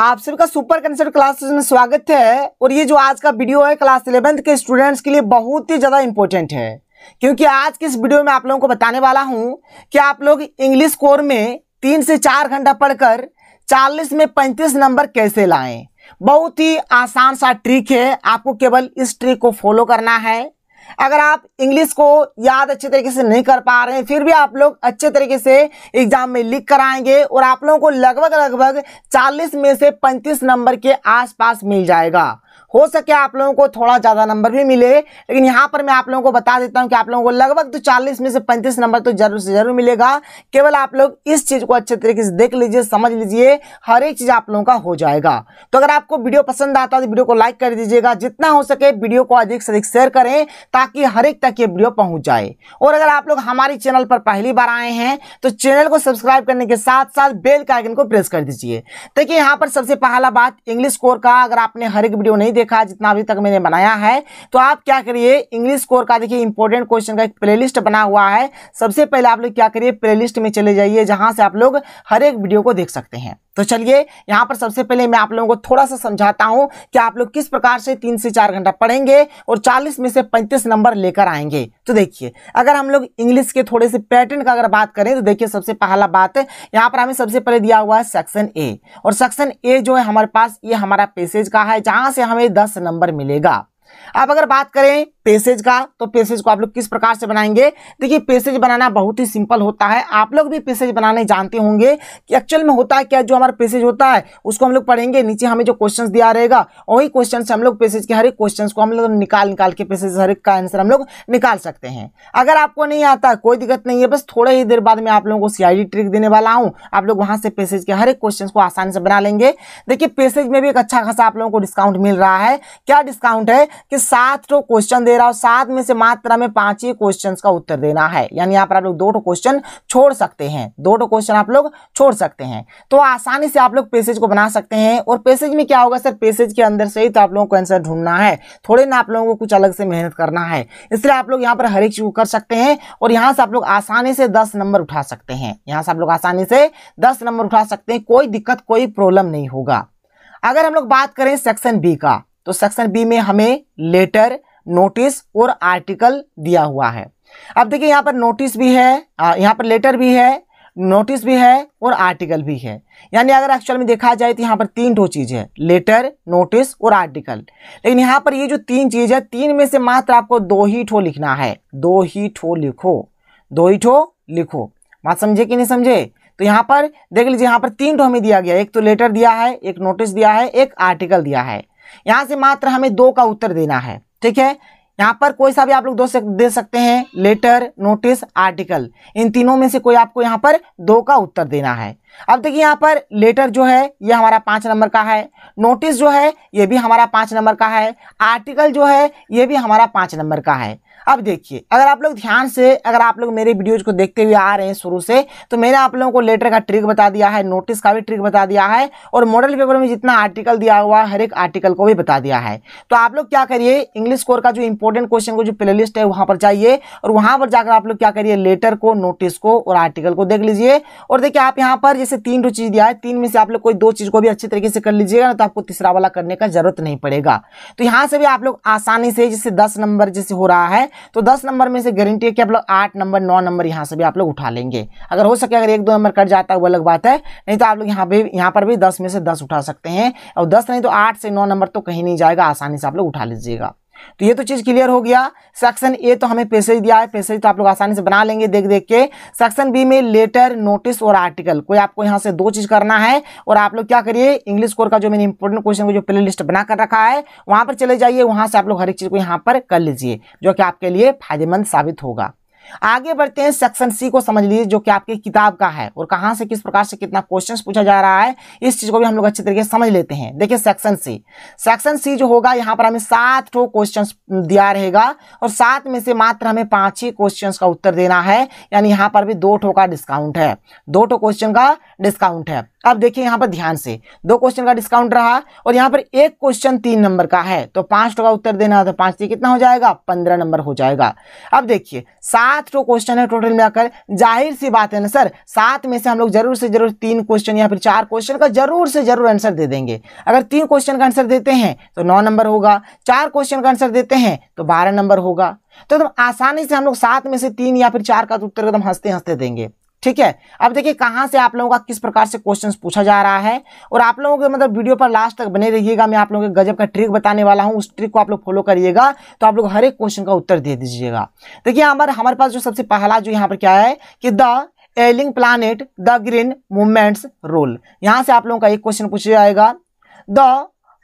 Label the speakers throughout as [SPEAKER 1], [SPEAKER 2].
[SPEAKER 1] आप सबका super concert classes में स्वागत है और ये जो आज का वीडियो है क्लास इलेवेंथ के स्टूडेंट्स के लिए बहुत ही ज़्यादा इंपॉर्टेंट है क्योंकि आज के इस वीडियो में आप लोगों को बताने वाला हूँ कि आप लोग इंग्लिश कोर में तीन से चार घंटा पढ़कर चालीस में पैंतीस नंबर कैसे लाएं बहुत ही आसान सा ट्रिक है आपको केवल इस ट्रिक को फॉलो करना है अगर आप इंग्लिश को याद अच्छे तरीके से नहीं कर पा रहे हैं फिर भी आप लोग अच्छे तरीके से एग्जाम में लिख कर आएंगे और आप लोगों को लगभग लगभग चालीस में से पैंतीस नंबर के आसपास मिल जाएगा हो सके आप लोगों को थोड़ा ज़्यादा नंबर भी मिले लेकिन यहाँ पर मैं आप लोगों को बता देता हूँ कि आप लोगों को लगभग तो चालीस में से पैंतीस नंबर तो जरूर से जरूर मिलेगा केवल आप लोग इस चीज़ को अच्छे तरीके से देख लीजिए समझ लीजिए हर एक चीज़ आप लोगों का हो जाएगा तो अगर आपको वीडियो पसंद आता है तो वीडियो को लाइक कर दीजिएगा जितना हो सके वीडियो को अधिक से अधिक शेयर करें ताकि हर एक तक ये वीडियो पहुंच जाए और अगर आप लोग हमारे चैनल पर पहली बार आए हैं तो चैनल को सब्सक्राइब करने के साथ साथ बेल का आइकन को प्रेस कर दीजिए देखिए यहाँ पर सबसे पहला बात इंग्लिश कोर का अगर आपने हर एक वीडियो नहीं देखा जितना अभी तक मैंने बनाया है तो आप क्या करिए इंग्लिश कोर का देखिए इंपॉर्टेंट क्वेश्चन का एक प्लेलिस्ट बना हुआ है सबसे पहले आप लोग क्या करिए प्लेलिस्ट में चले जाइए जहाँ से आप लोग हर एक वीडियो को देख सकते हैं तो चलिए यहाँ पर सबसे पहले मैं आप लोगों को थोड़ा सा समझाता हूँ कि आप लोग किस प्रकार से तीन से चार घंटा पढ़ेंगे और चालीस में से पैंतीस नंबर लेकर आएंगे तो देखिए अगर हम लोग इंग्लिश के थोड़े से पैटर्न का अगर बात करें तो देखिए सबसे पहला बात है यहाँ पर हमें सबसे पहले दिया हुआ है सेक्शन ए और सेक्शन ए जो है हमारे पास ये हमारा पेसेज का है जहाँ से हमें दस नंबर मिलेगा अब अगर बात करें पेसेज का तो पेसेज को आप लोग किस प्रकार से बनाएंगे देखिए पेसेज बनाना बहुत ही सिंपल होता है आप लोग भी पेसेज बनाने जानते होंगे कि एक्चुअल में होता है क्या जो हमारा पेसेज होता है उसको हम लोग पढ़ेंगे नीचे हमें जो क्वेश्चन दिया रहेगा वही क्वेश्चन से हम लोग पेसेज के हर एक क्वेश्चन को हम लोग निकाल निकाल के पेसेज हर एक का आंसर हम लोग निकाल सकते हैं अगर आपको नहीं आता कोई दिक्कत नहीं है बस थोड़े ही देर बाद में आप लोगों को सी ट्रिक देने वाला हूँ आप लोग वहाँ से पेसेज के हर एक क्वेश्चन को आसानी से बना लेंगे देखिए पेसेज में भी एक अच्छा खासा आप लोगों को डिस्काउंट मिल रहा है क्या डिस्काउंट है कि सात क्वेश्चन दे रहा हूं सात में से मात्रा में पांच ही क्वेश्चन का उत्तर देना है यानी यहाँ पर आप लोग दो तो क्वेश्चन छोड़ सकते हैं दो तो क्वेश्चन आप लोग छोड़ सकते हैं तो आसानी से आप लोग पेसेज को बना सकते हैं और पेसेज में क्या होगा सर पेसेज के अंदर से ही तो आप लोगों को आंसर ढूंढना है थोड़े ना आप लोगों को कुछ अलग से मेहनत करना है इसलिए आप लोग यहाँ पर हर एक चीज कर सकते हैं और यहाँ से आप लोग आसानी से दस नंबर उठा सकते हैं यहाँ से आप लोग आसानी से दस नंबर उठा सकते हैं कोई दिक्कत कोई प्रॉब्लम नहीं होगा अगर हम लोग बात करें सेक्शन बी का तो सेक्शन बी में हमें लेटर नोटिस और आर्टिकल दिया हुआ है अब देखिए यहाँ पर नोटिस भी है यहाँ पर लेटर भी है नोटिस भी है और आर्टिकल भी है यानी अगर एक्चुअल में देखा जाए तो यहाँ पर तीन ठो चीज़ है लेटर नोटिस और आर्टिकल लेकिन यहाँ पर ये जो तीन चीज़ है तीन में से मात्र आपको दो ही ठो लिखना है दो ही ठो लिखो दो ही ठो लिखो बात समझे कि नहीं समझे तो यहाँ पर देख लीजिए यहाँ पर तीन ठो हमें दिया गया एक तो लेटर दिया है एक नोटिस दिया है एक आर्टिकल दिया है यहाँ से मात्र हमें दो का उत्तर देना है ठीक है यहाँ पर कोई सा भी आप लोग दो सक, दे सकते हैं लेटर नोटिस आर्टिकल इन तीनों में से कोई आपको यहाँ पर दो का उत्तर देना है अब देखिए यहाँ पर लेटर जो है ये हमारा पाँच नंबर का है नोटिस जो है ये भी हमारा पाँच नंबर का है आर्टिकल जो है ये भी हमारा पाँच नंबर का है अब देखिए अगर आप लोग ध्यान से अगर आप लोग मेरे वीडियोज को देखते हुए आ रहे हैं शुरू से तो मैंने आप लोगों को लेटर का ट्रिक बता दिया है नोटिस का भी ट्रिक बता दिया है और मॉडल पेपर में जितना आर्टिकल दिया हुआ है हर एक आर्टिकल को भी बता दिया है तो आप लोग क्या करिए इंग्लिश कोर का जो इंपॉर्टेंट क्वेश्चन को जो प्ले लिस्ट है वहाँ पर जाइए और वहाँ पर जाकर आप लोग क्या करिए लेटर को नोटिस को और आर्टिकल को देख लीजिए और देखिए आप यहाँ पर जैसे तीन दो चीज़ दिया है तीन में से आप लोग कोई दो चीज़ को भी अच्छे तरीके से कर लीजिएगा ना तो आपको तीसरा वाला करने का जरूरत नहीं पड़ेगा तो यहाँ से भी आप लोग आसानी से जैसे दस नंबर जैसे हो रहा है तो दस नंबर में से गारंटी है कि आप लोग आठ नंबर नौ नंबर यहाँ से भी आप लोग उठा लेंगे अगर हो सके अगर एक दो नंबर कट जाता है वो अलग बात है नहीं तो आप लोग यहाँ पे यहाँ पर भी दस में से दस उठा सकते हैं और दस नहीं तो आठ से नौ नंबर तो कहीं नहीं जाएगा आसानी से आप लोग उठा लीजिएगा तो ये तो चीज़ क्लियर हो गया सेक्शन ए तो हमें पैसेज दिया है पैसेज तो आप लोग आसानी से बना लेंगे देख देख के सेक्शन बी में लेटर नोटिस और आर्टिकल कोई आपको यहाँ से दो चीज़ करना है और आप लोग क्या करिए इंग्लिश कोर का जो मैंने इंपोर्टेंट क्वेश्चन को जो प्ले लिस्ट बनाकर रखा है वहां पर चले जाइए वहां से आप लोग हर एक चीज़ को यहाँ पर कर लीजिए जो कि आपके लिए फायदेमंद साबित होगा आगे बढ़ते हैं सेक्शन सी को समझ लीजिए जो कि आपके किताब का है और कहां से किस प्रकार से कितना क्वेश्चन पूछा जा रहा है इस चीज़ को भी हम लोग अच्छे तरीके से समझ लेते हैं देखिए सेक्शन सी सेक्शन सी जो होगा यहां पर हमें सात ठो क्वेश्चन दिया रहेगा और सात में से मात्र हमें पांच ही क्वेश्चन का उत्तर देना है यानी यहां पर भी दो ठो का डिस्काउंट है दो ठो क्वेश्चन का डिस्काउंट है अब देखिए यहाँ पर ध्यान से दो क्वेश्चन का डिस्काउंट रहा और यहाँ पर एक क्वेश्चन तीन नंबर का है तो पांच टो का उत्तर देना तो पांच से कितना हो जाएगा पंद्रह नंबर हो जाएगा अब देखिए सात टो क्वेश्चन है टोटल मिलाकर जाहिर सी बात है ना सर सात में से हम लोग जरूर से जरूर तीन क्वेश्चन या फिर चार क्वेश्चन का जरूर से जरूर आंसर दे देंगे अगर तीन क्वेश्चन का आंसर देते हैं तो नौ नंबर होगा चार क्वेश्चन का आंसर देते हैं तो बारह नंबर होगा तो एकदम आसानी से हम लोग सात में से तीन या फिर चार का उत्तर एकदम हंसते हंसते देंगे ठीक है अब देखिए कहाँ से आप लोगों का किस प्रकार से क्वेश्चन पूछा जा रहा है और आप लोगों के मतलब वीडियो पर लास्ट तक बने रहिएगा मैं आप लोगों के गजब का ट्रिक बताने वाला हूँ उस ट्रिक को आप लोग फॉलो करिएगा तो आप लोग हर एक क्वेश्चन का उत्तर दे दीजिएगा देखिए हमारे हमारे पास जो सबसे पहला जो यहाँ पर क्या है कि the ailing planet the green movement's role यहाँ से आप लोगों का एक क्वेश्चन पूछा जाएगा द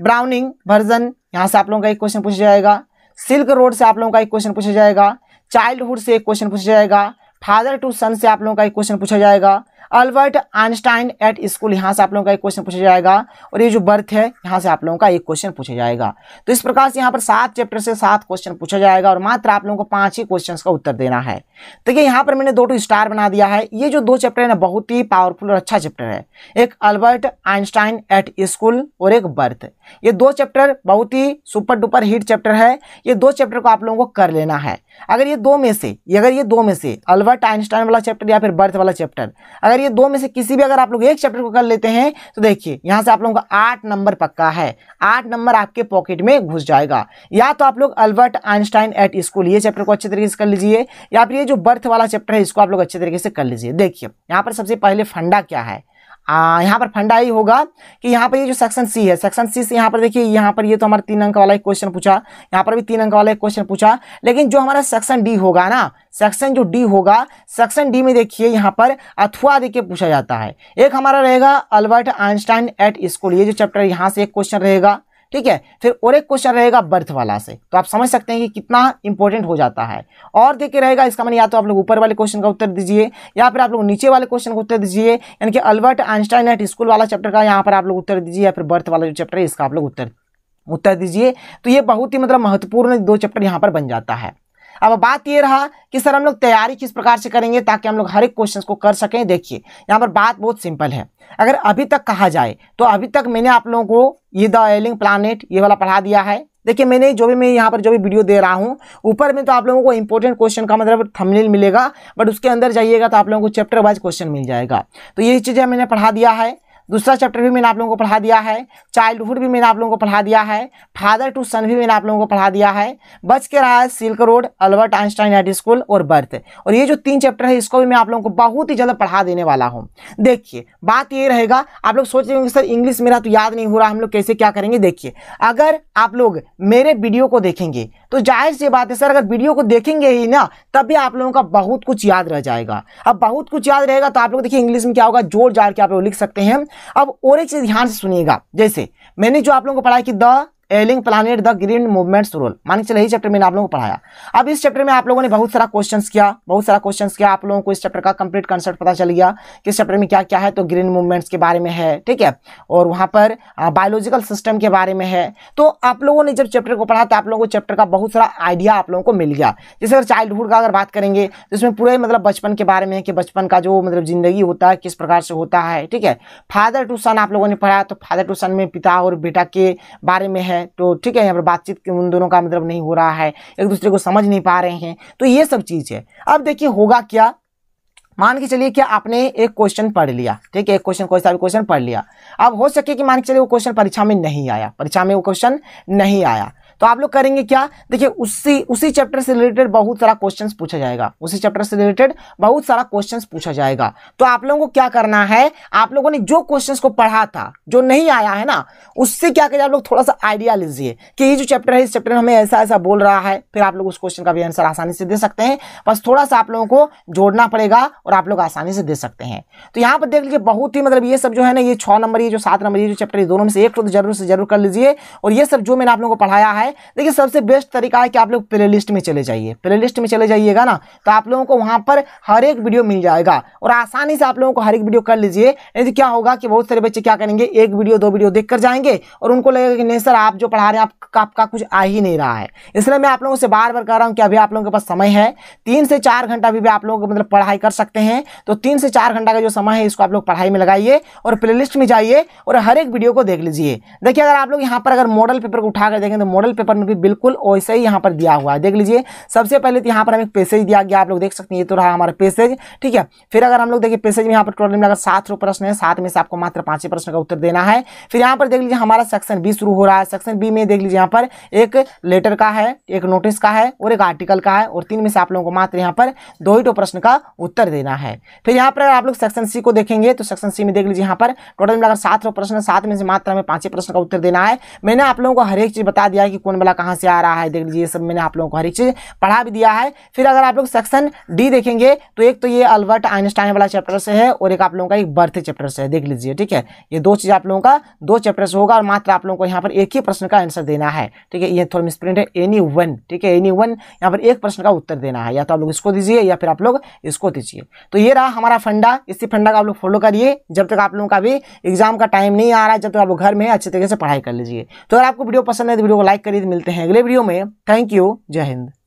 [SPEAKER 1] ब्राउनिंग वर्जन यहाँ से आप लोगों का एक क्वेश्चन पूछा जाएगा सिल्क रोड से आप लोगों का एक क्वेश्चन पूछा जाएगा चाइल्डहुड से एक क्वेश्चन पूछा जाएगा फादर टू सन से आप लोगों का एक क्वेश्चन पूछा जाएगा अल्बर्ट आइंस्टाइन एट स्कूल यहाँ से आप लोगों का एक क्वेश्चन पूछा जाएगा और ये जो बर्थ है यहाँ से आप लोगों का एक क्वेश्चन पूछा जाएगा तो इस प्रकार से यहाँ पर सात चैप्टर से सात क्वेश्चन पूछा जाएगा और मात्र आप लोगों को पांच ही क्वेश्चन का उत्तर देना है तो देखिए तो यहाँ पर मैंने दो टू स्टार बना दिया है ये जो दो चैप्टर है ना बहुत ही पावरफुल और अच्छा चैप्टर है एक अल्बर्ट आइंस्टाइन एट स्कूल और एक बर्थ ये दो चैप्टर बहुत ही सुपर डुपर हिट चैप्टर है ये दो चैप्टर को आप लोगों को कर लेना है अगर ये दो में से अगर ये दो में से अल्बर्ट आइंस्टाइन वाला चैप्टर या फिर बर्थ वाला चैप्टर अगर ये दो में से किसी भी अगर आप लोग एक चैप्टर को कर लेते हैं तो देखिए यहां से आप लोगों का आठ नंबर पक्का है आठ नंबर आपके पॉकेट में घुस जाएगा या तो आप लोग अल्बर्ट आइंस्टाइन एट स्कूल ये चैप्टर को अच्छे तरीके से कर लीजिए या फिर ये जो बर्थ वाला चैप्टर है इसको आप लोग अच्छे तरीके से कर लीजिए देखिए यहाँ पर सबसे पहले फंडा क्या है यहाँ पर फंडा ही होगा कि यहाँ पर ये यह जो सेक्शन सी है सेक्शन सी से यहाँ पर देखिए यहाँ पर ये यह तो हमारा तीन अंक वाला एक क्वेश्चन पूछा यहाँ पर भी तीन अंक वाला एक क्वेश्चन पूछा लेकिन जो हमारा सेक्शन डी होगा ना सेक्शन जो डी होगा सेक्शन डी में देखिए यहाँ पर अथवा देखिए पूछा जाता है एक हमारा रहेगा अल्बर्ट आइंस्टाइन एट स्कूल ये जो चैप्टर यहाँ से एक क्वेश्चन रहेगा ठीक है फिर और एक क्वेश्चन रहेगा बर्थ वाला से तो आप समझ सकते हैं कि कितना इंपॉर्टेंट हो जाता है और देखिए रहेगा इसका मैंने मतलब या तो आप लोग ऊपर वाले क्वेश्चन का उत्तर दीजिए या फिर आप लोग नीचे वाले क्वेश्चन का उत्तर दीजिए यानी कि अल्बर्ट आइंस्टाइन एट स्कूल वाला चैप्टर का यहाँ पर आप लोग उत्तर दीजिए या फिर बर्थ वाला जो चैप्टर है इसका आप लोग उत्तर उत्तर दीजिए तो ये बहुत ही मतलब महत्वपूर्ण दो चैप्टर यहाँ पर बन जाता है अब बात ये रहा कि सर हम लोग तैयारी किस प्रकार से करेंगे ताकि हम लोग हर एक क्वेश्चन को कर सकें देखिए यहाँ पर बात बहुत सिंपल है अगर अभी तक कहा जाए तो अभी तक मैंने आप लोगों को ये द एलिंग प्लानट ये वाला पढ़ा दिया है देखिए मैंने जो भी मैं यहाँ पर जो भी वीडियो दे रहा हूँ ऊपर में तो आप लोगों को इंपॉर्टेंट क्वेश्चन का मतलब थंबनेल मिलेगा बट उसके अंदर जाइएगा तो आप लोगों को चैप्टर वाइज क्वेश्चन मिल जाएगा तो यही चीज़ें मैंने पढ़ा दिया है दूसरा चैप्टर भी मैंने आप लोगों को पढ़ा दिया है चाइल्डहुड भी मैंने आप लोगों को पढ़ा दिया है फादर टू सन भी मैंने आप लोगों को पढ़ा दिया है बच के रहा है Silk Road Albert Einstein high school और बर्थ और ये जो तीन चैप्टर है इसको भी मैं आप लोगों को बहुत ही ज्यादा पढ़ा देने वाला हूँ देखिए बात ये रहेगा आप लोग सोच रहे होंगे सर इंग्लिश मेरा तो याद नहीं हो रहा हम लोग कैसे क्या करेंगे देखिए अगर आप लोग मेरे वीडियो को देखेंगे तो जाहिर सी बात है सर अगर वीडियो को देखेंगे ही ना तब भी आप लोगों का बहुत कुछ याद रह जाएगा अब बहुत कुछ याद रहेगा तो आप लोग देखिए इंग्लिश में क्या होगा जोर जाड़ के आप लोग लिख सकते हैं अब और एक चीज ध्यान से सुनिएगा जैसे मैंने जो आप लोगों को पढ़ाया कि the ailing planet the green movement's role मान के चलिए चैप्टर मैंने आप लोगों को पढ़ाया अब इस चैप्टर में आप लोगों ने बहुत सारा क्वेश्चन किया बहुत सारा क्वेश्चन किया आप लोगों को इस चैप्टर का कंप्लीट कंसेप्ट पता चल गया कि इस चैप्टर में क्या क्या है तो ग्रीन मूवमेंट्स के बारे में है ठीक है और वहाँ पर बायोलॉजिकल सिस्टम के बारे में है तो आप लोगों ने जब चैप्टर को पढ़ा तो आप लोगों को चैप्टर का बहुत सारा आइडिया आप लोगों को मिल गया जैसे अगर चाइल्डहुड का अगर बात करेंगे तो इसमें पूरे मतलब बचपन के बारे में है कि बचपन का जो मतलब जिंदगी होता है किस प्रकार से होता है ठीक है फादर टू सन आप लोगों ने पढ़ा तो फादर टू सन में पिता और बेटा के बारे में है है तो ठीक है यहाँ पर बातचीत उन दोनों का मतलब नहीं हो रहा है एक दूसरे को समझ नहीं पा रहे हैं तो ये सब चीज़ है अब देखिए होगा क्या मान के चलिए कि आपने एक क्वेश्चन पढ़ लिया ठीक है एक क्वेश्चन कोई सा भी क्वेश्चन पढ़ लिया अब हो सके कि मान के चलिए वो क्वेश्चन परीक्षा में नहीं आया परीक्षा में वो क्वेश्चन नहीं आया तो आप लोग करेंगे क्या देखिए उसी उसी चैप्टर से रिलेटेड बहुत सारा क्वेश्चन पूछा जाएगा उसी चैप्टर से रिलेटेड बहुत सारा क्वेश्चन पूछा जाएगा तो आप लोगों को क्या करना है आप लोगों ने जो क्वेश्चन को पढ़ा था जो नहीं आया है ना उससे क्या करिए आप लोग थोड़ा सा आइडिया लीजिए कि ये जो चैप्टर है इस चैप्टर हमें ऐसा ऐसा बोल रहा है फिर आप लोग उस क्वेश्चन का भी आंसर आसानी से दे सकते हैं बस थोड़ा सा आप लोगों को जोड़ना पड़ेगा और आप लोग आसानी से दे सकते हैं तो यहाँ पर देख लीजिए बहुत ही मतलब ये सब जो है ना ये छः नंबर ये जो सात नंबर ये जो चैप्टर है दोनों में से एक तो जरूर से जरूर कर लीजिए और ये सब जो मैंने आप लोगों को पढ़ाया है देखिए सबसे बेस्ट तरीका है कि आप लोग प्ले में चले जाइए प्ले में चले जाइएगा ना तो आप लोगों को वहाँ पर हर एक वीडियो मिल जाएगा और आसानी से आप लोगों को हर एक वीडियो कर लीजिए नहीं तो क्या होगा कि बहुत सारे बच्चे क्या करेंगे एक वीडियो दो वीडियो देख जाएंगे और उनको लगेगा कि नहीं सर आप जो पढ़ा रहे हैं आप, आपका कुछ आ ही नहीं रहा है इसलिए मैं आप लोगों से बार बार कह रहा हूँ कि अभी आप लोगों के पास समय है तीन से चार घंटा अभी भी आप लोगों को मतलब पढ़ाई कर सकते हैं तो तीन से चार घंटा का जो समय है इसको आप लोग पढ़ाई में लगाइए और प्ले में जाइए और हर एक वीडियो को देख लीजिए देखिए अगर आप लोग यहाँ पर अगर मॉडल पेपर को उठाकर देखें तो मॉडल पेपर में भी बिल्कुल वैसे ही यहाँ पर दिया हुआ है देख लीजिए सबसे पहले तो यहाँ पर हमें पैसेज दिया गया आप लोग देख सकते हैं ये तो रहा हमारा पैसेज ठीक है फिर अगर हम लोग देखिए पैसेज में यहाँ पर टोटल मिलाकर सात प्रश्न है सात में से आपको मात्र पाँच प्रश्न का उत्तर देना है फिर यहाँ पर देख लीजिए हमारा सेक्शन बी शुरू हो रहा है सेक्शन बी में देख लीजिए यहाँ पर एक लेटर का है एक नोटिस का है और एक आर्टिकल का है और तीन में से आप लोगों को मात्र यहाँ पर दो ही टो प्रश्न का उत्तर देना है फिर यहाँ पर आप लोग सेक्शन सी को देखेंगे तो सेक्शन सी में देख लीजिए यहाँ पर टोटल मिलाकर सात प्रश्न सात में से मात्र हमें पाँच प्रश्न का उत्तर देना है मैंने आप लोगों को हर एक चीज़ बता दिया है कि कौन वाला कहाँ से आ रहा है देख लीजिए सब मैंने आप लोगों को हर एक चीज़ पढ़ा भी दिया है फिर अगर आप लोग सेक्शन डी देखेंगे तो एक तो ये अल्बर्ट आइंस्टाइन वाला चैप्टर से है और एक आप लोगों का एक बर्थ चैप्टर से है देख लीजिए ठीक है ये दो चीज़ आप लोगों का दो चैप्टर से होगा और मात्र आप लोगों को यहाँ पर एक ही प्रश्न का आंसर देना है ठीक है ये थोड़ा मिसप्रिंट है एनी वन ठीक है एनी वन यहाँ पर एक प्रश्न का उत्तर देना है या तो आप लोग इसको दीजिए या फिर आप लोग इसको दीजिए तो ये रहा हमारा फंडा इसी फंडा का आप लोग फॉलो करिए जब तक आप लोगों का भी एग्जाम का टाइम नहीं आ रहा है जब तक आप लोग घर में अच्छे तरीके से पढ़ाई कर लीजिए तो अगर आपको वीडियो पसंद है तो वीडियो को लाइक करीब मिलते हैं अगले वीडियो में थैंक यू जय हिंद